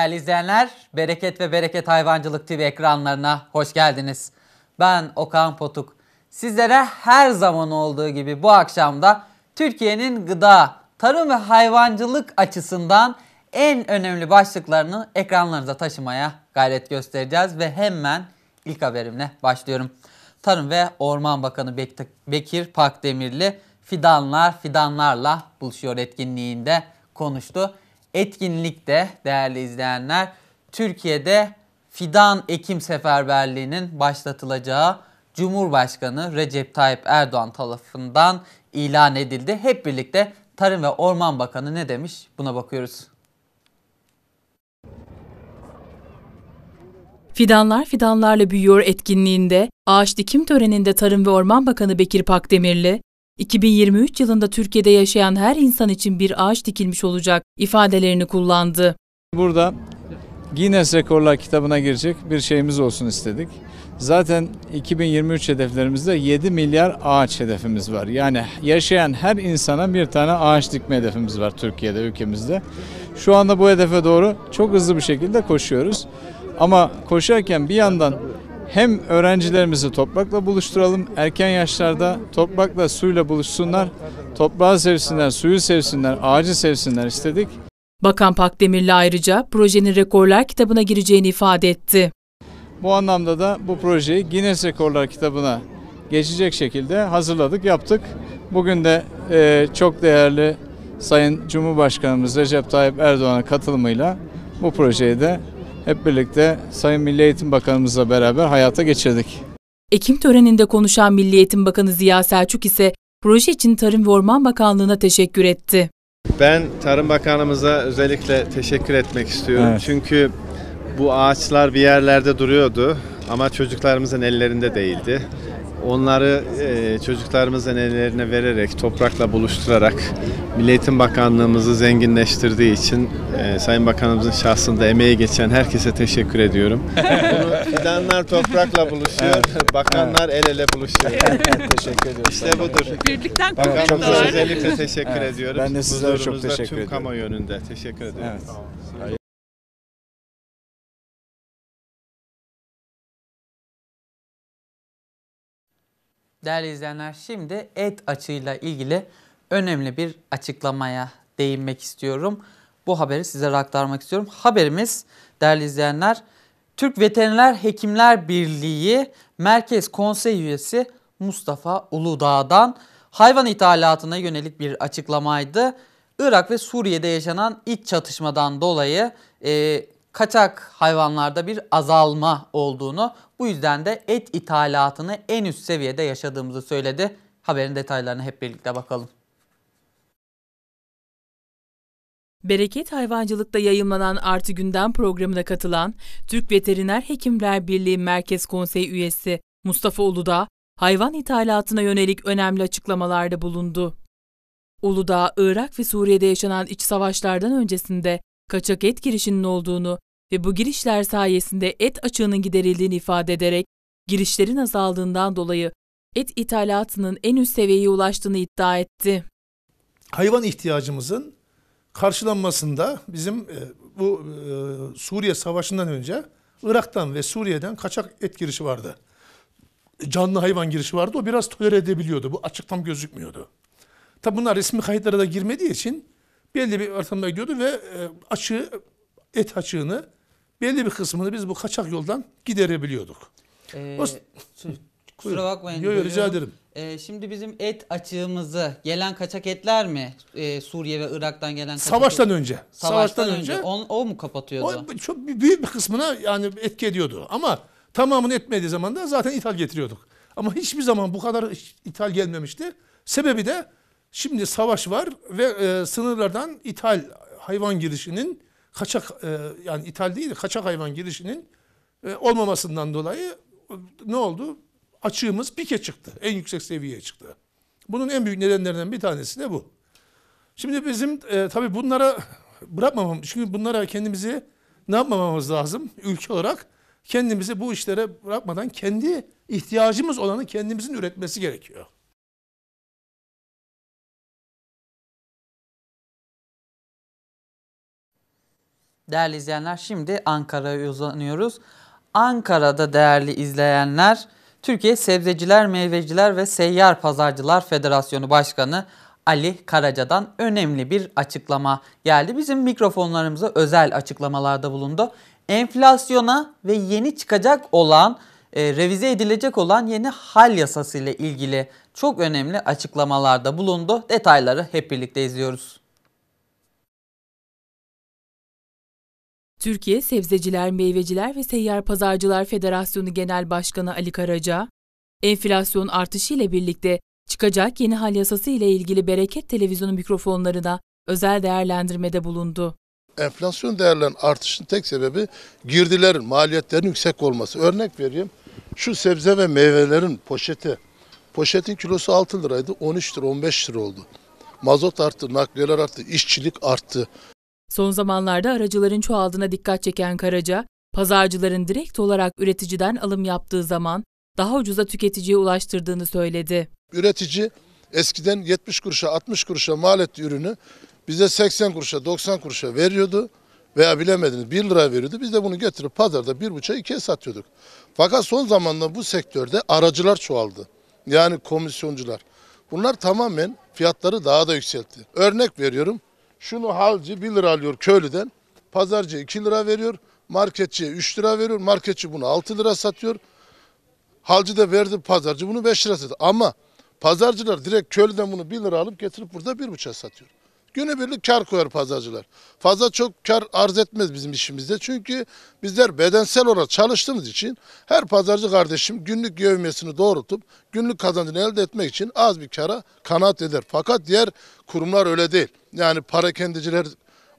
Değerli izleyenler, Bereket ve Bereket Hayvancılık TV ekranlarına hoş geldiniz. Ben Okan Potuk. Sizlere her zaman olduğu gibi bu akşamda Türkiye'nin gıda, tarım ve hayvancılık açısından en önemli başlıklarını ekranlarınıza taşımaya gayret göstereceğiz ve hemen ilk haberimle başlıyorum. Tarım ve Orman Bakanı Bekir Pakdemirli fidanlar fidanlarla buluşuyor etkinliğinde konuştu etkinlikte değerli izleyenler Türkiye'de fidan ekim seferberliğinin başlatılacağı Cumhurbaşkanı Recep Tayyip Erdoğan tarafından ilan edildi. Hep birlikte Tarım ve Orman Bakanı ne demiş buna bakıyoruz. Fidanlar Fidanlarla Büyüyor etkinliğinde ağaç dikim töreninde Tarım ve Orman Bakanı Bekir Pakdemirli, 2023 yılında Türkiye'de yaşayan her insan için bir ağaç dikilmiş olacak ifadelerini kullandı. Burada Guinness Rekorlar kitabına girecek bir şeyimiz olsun istedik. Zaten 2023 hedeflerimizde 7 milyar ağaç hedefimiz var. Yani yaşayan her insana bir tane ağaç dikme hedefimiz var Türkiye'de, ülkemizde. Şu anda bu hedefe doğru çok hızlı bir şekilde koşuyoruz. Ama koşarken bir yandan hem öğrencilerimizi toprakla buluşturalım. Erken yaşlarda toprakla suyla buluşsunlar. Toprağı sevsinler, suyu sevsinler, ağacı sevsinler istedik. Bakan Pakdemirli ayrıca projenin rekorlar kitabına gireceğini ifade etti. Bu anlamda da bu projeyi Guinness Rekorlar kitabına geçecek şekilde hazırladık, yaptık. Bugün de e, çok değerli Sayın Cumhurbaşkanımız Recep Tayyip Erdoğan'ın katılımıyla bu projeyi de hep birlikte Sayın Milli Eğitim Bakanımızla beraber hayata geçirdik. Ekim töreninde konuşan Milli Eğitim Bakanı Ziya Selçuk ise proje için Tarım ve Orman Bakanlığı'na teşekkür etti. Ben Tarım Bakanımıza özellikle teşekkür etmek istiyorum. Evet. Çünkü bu ağaçlar bir yerlerde duruyordu ama çocuklarımızın ellerinde değildi. Onları e, çocuklarımızın ellerine vererek, toprakla buluşturarak Milli Eğitim Bakanlığımızı zenginleştirdiği için e, Sayın Bakanımızın şahsında emeği geçen herkese teşekkür ediyorum. Bunu fidanlar toprakla buluşuyor, evet. bakanlar evet. el ele buluşuyor. teşekkür ediyorum. İşte budur. Birlikten Bakanımıza özellikle teşekkür evet. ediyorum. Ben de sizlere çok teşekkür ediyorum. tüm kamuoyu önünde teşekkür ediyorum. Evet. Tamam. Değerli izleyenler şimdi et açığıyla ilgili önemli bir açıklamaya değinmek istiyorum. Bu haberi size aktarmak istiyorum. Haberimiz değerli izleyenler Türk Veteriner Hekimler Birliği Merkez Konsey Üyesi Mustafa Uludağ'dan hayvan ithalatına yönelik bir açıklamaydı. Irak ve Suriye'de yaşanan iç çatışmadan dolayı e, kaçak hayvanlarda bir azalma olduğunu, bu yüzden de et ithalatını en üst seviyede yaşadığımızı söyledi. Haberin detaylarına hep birlikte bakalım. Bereket Hayvancılık'ta yayımlanan Artı Gündem programına katılan Türk Veteriner Hekimler Birliği Merkez Konsey üyesi Mustafa Uludağ, hayvan ithalatına yönelik önemli açıklamalarda bulundu. Uludağ, Irak ve Suriye'de yaşanan iç savaşlardan öncesinde kaçak et girişinin olduğunu ve bu girişler sayesinde et açığının giderildiğini ifade ederek girişlerin azaldığından dolayı et ithalatının en üst seviyeye ulaştığını iddia etti. Hayvan ihtiyacımızın karşılanmasında bizim e, bu e, Suriye Savaşı'ndan önce Irak'tan ve Suriye'den kaçak et girişi vardı. Canlı hayvan girişi vardı. O biraz tolere edebiliyordu. Bu açık tam gözükmüyordu. Tabi bunlar resmi kayıtlara da girmediği için belli bir ortamda gidiyordu ve e, açığı, et açığını belli bir kısmını biz bu kaçak yoldan giderebiliyorduk. Ee, o, kusura bakmayın. Yok yo, rica ederim. Ee, şimdi bizim et açığımızı gelen kaçak etler mi ee, Suriye ve Irak'tan gelen kaçak Savaştan et... önce. Savaştan, Savaştan önce. O, o mu kapatıyordu? O çok büyük bir kısmına yani etki ediyordu ama tamamını etmediği zaman da zaten ithal getiriyorduk. Ama hiçbir zaman bu kadar ithal gelmemişti. Sebebi de Şimdi savaş var ve e, sınırlardan ithal hayvan girişinin kaçak e, yani ithal değil kaçak hayvan girişinin e, olmamasından dolayı e, ne oldu? Açığımız pike çıktı. En yüksek seviyeye çıktı. Bunun en büyük nedenlerinden bir tanesi de bu. Şimdi bizim e, tabii bunlara bırakmamamız çünkü bunlara kendimizi ne yapmamamız lazım ülke olarak? Kendimizi bu işlere bırakmadan kendi ihtiyacımız olanı kendimizin üretmesi gerekiyor. Değerli izleyenler şimdi Ankara'ya uzanıyoruz. Ankara'da değerli izleyenler Türkiye Sebzeciler, Meyveciler ve Seyyar Pazarcılar Federasyonu Başkanı Ali Karaca'dan önemli bir açıklama geldi. Bizim mikrofonlarımıza özel açıklamalarda bulundu. Enflasyona ve yeni çıkacak olan, e, revize edilecek olan yeni hal yasası ile ilgili çok önemli açıklamalarda bulundu. Detayları hep birlikte izliyoruz. Türkiye Sebzeciler, Meyveciler ve Seyyar Pazarcılar Federasyonu Genel Başkanı Ali Karaca, enflasyon artışı ile birlikte çıkacak yeni hal yasası ile ilgili bereket televizyonu mikrofonlarına özel değerlendirmede bulundu. Enflasyon değerlerinin artışının tek sebebi girdilerin, maliyetlerin yüksek olması. Örnek vereyim, şu sebze ve meyvelerin poşeti, poşetin kilosu 6 liraydı, 13 lira, 15 lira oldu. Mazot arttı, nakliyeler arttı, işçilik arttı. Son zamanlarda aracıların çoğaldığına dikkat çeken Karaca, pazarcıların direkt olarak üreticiden alım yaptığı zaman daha ucuza tüketiciye ulaştırdığını söyledi. Üretici eskiden 70 kuruşa 60 kuruşa mal ettiği ürünü bize 80 kuruşa 90 kuruşa veriyordu veya bilemediniz 1 lira veriyordu. Biz de bunu getirip pazarda 1,5'a 2'ye satıyorduk. Fakat son zamanda bu sektörde aracılar çoğaldı. Yani komisyoncular. Bunlar tamamen fiyatları daha da yükseltti. Örnek veriyorum şunu halcı 1 lira alıyor köylüden. Pazarcı 2 lira veriyor. Marketçiye 3 lira veriyor. Marketçi bunu 6 lira satıyor. Halcı da verdi pazarcı bunu 5 lira satıyor. Ama pazarcılar direkt köylüden bunu 1 lira alıp getirip burada 1,5 satıyor. Günübirlik kar koyar pazarcılar. Fazla çok kar arz etmez bizim işimizde. Çünkü bizler bedensel olarak çalıştığımız için her pazarcı kardeşim günlük gövmesini doğrultup günlük kazancını elde etmek için az bir kara kanaat eder. Fakat diğer kurumlar öyle değil. Yani para kendiciler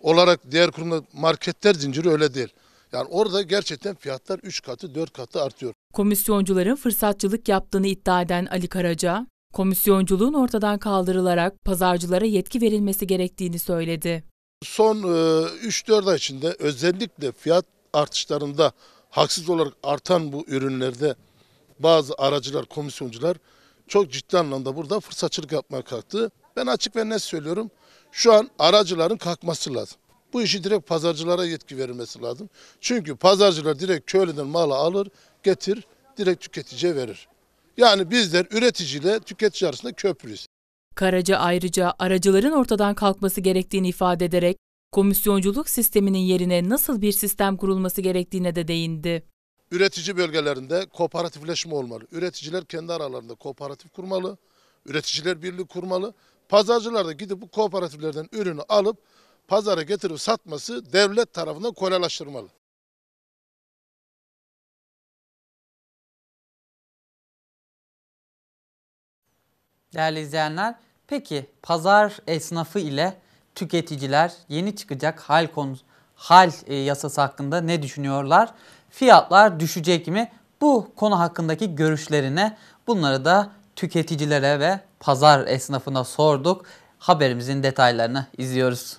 olarak diğer kurumlar marketler zinciri öyle değil. Yani orada gerçekten fiyatlar 3 katı 4 katı artıyor. Komisyoncuların fırsatçılık yaptığını iddia eden Ali Karaca, komisyonculuğun ortadan kaldırılarak pazarcılara yetki verilmesi gerektiğini söyledi. Son 3-4 e, ay içinde özellikle fiyat artışlarında haksız olarak artan bu ürünlerde bazı aracılar, komisyoncular çok ciddi anlamda burada fırsatçılık yapmaya kalktı. Ben açık ve net söylüyorum. Şu an aracıların kalkması lazım. Bu işi direkt pazarcılara yetki verilmesi lazım. Çünkü pazarcılar direkt köylüden malı alır, getir, direkt tüketiciye verir. Yani bizler üreticiyle tüketici arasında köprüyüz. Karaca ayrıca aracıların ortadan kalkması gerektiğini ifade ederek komisyonculuk sisteminin yerine nasıl bir sistem kurulması gerektiğine de değindi. Üretici bölgelerinde kooperatifleşme olmalı. Üreticiler kendi aralarında kooperatif kurmalı. Üreticiler birliği kurmalı. Pazarcılar da gidip bu kooperatiflerden ürünü alıp pazara getirip satması devlet tarafından kolaylaştırmalı. Değerli izleyenler, peki pazar esnafı ile tüketiciler yeni çıkacak hal konusu hal e, yasası hakkında ne düşünüyorlar? Fiyatlar düşecek mi? Bu konu hakkındaki görüşlerine bunları da tüketicilere ve pazar esnafına sorduk. Haberimizin detaylarını izliyoruz.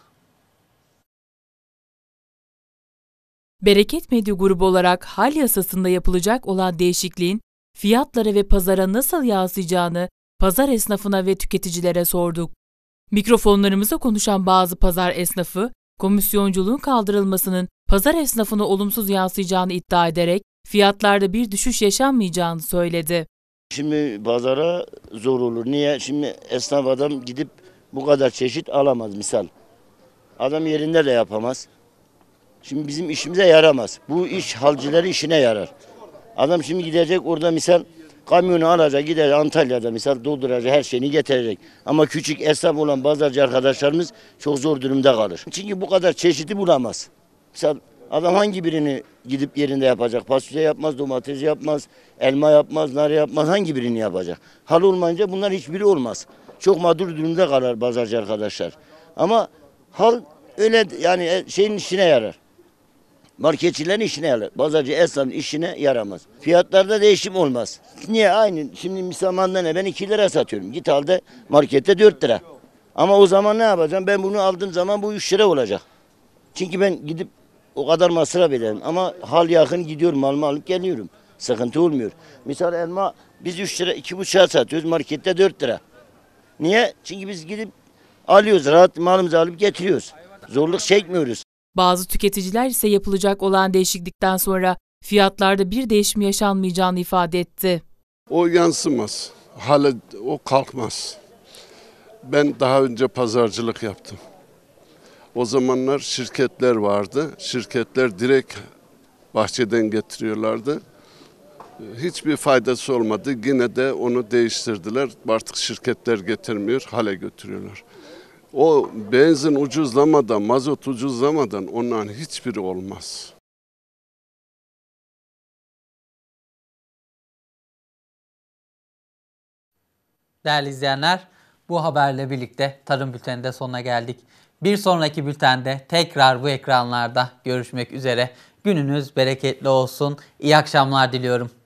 Bereket Medya Grubu olarak hal yasasında yapılacak olan değişikliğin fiyatlara ve pazara nasıl yansıyacağını pazar esnafına ve tüketicilere sorduk. Mikrofonlarımıza konuşan bazı pazar esnafı, komisyonculuğun kaldırılmasının pazar esnafına olumsuz yansıyacağını iddia ederek fiyatlarda bir düşüş yaşanmayacağını söyledi. Şimdi pazara zor olur. Niye? Şimdi esnaf adam gidip bu kadar çeşit alamaz misal. Adam yerinde de yapamaz. Şimdi bizim işimize yaramaz. Bu iş halcileri işine yarar. Adam şimdi gidecek orada misal Kamyonu alacak gider Antalya'da misal dolduracak her şeyini getirecek. Ama küçük esnaf olan bazı arkadaşlarımız çok zor durumda kalır. Çünkü bu kadar çeşidi bulamaz. Misal adam hangi birini gidip yerinde yapacak? Fasulye yapmaz, domates yapmaz, elma yapmaz, nar yapmaz hangi birini yapacak? Hal olmayınca bunlar hiçbiri olmaz. Çok mağdur durumda kalır bazı arkadaşlar. Ama hal öyle yani e, şeyin işine yarar. Marketçilerin işine yarar. Pazarcı esnafın işine yaramaz. Fiyatlarda değişim olmaz. Niye? Aynı. Şimdi misal mandalina ben 2 lira satıyorum. Git al da markette 4 lira. Ama o zaman ne yapacağım? Ben bunu aldığım zaman bu 3 lira olacak. Çünkü ben gidip o kadar masraf ederim. Ama hal yakın gidiyorum malımı alıp geliyorum. Sıkıntı olmuyor. Misal elma biz 3 lira 2,5'a satıyoruz. Markette 4 lira. Niye? Çünkü biz gidip alıyoruz. Rahat malımızı alıp getiriyoruz. Zorluk çekmiyoruz. Bazı tüketiciler ise yapılacak olan değişiklikten sonra fiyatlarda bir değişim yaşanmayacağını ifade etti. O yansımaz. Hala o kalkmaz. Ben daha önce pazarcılık yaptım. O zamanlar şirketler vardı. Şirketler direkt bahçeden getiriyorlardı. Hiçbir faydası olmadı. Yine de onu değiştirdiler. Artık şirketler getirmiyor, hale götürüyorlar. O benzin ucuzlamadan, mazot ucuzlamadan onların hiçbiri olmaz. Değerli izleyenler, bu haberle birlikte Tarım Bülteni'nde sonuna geldik. Bir sonraki bültende tekrar bu ekranlarda görüşmek üzere. Gününüz bereketli olsun. İyi akşamlar diliyorum.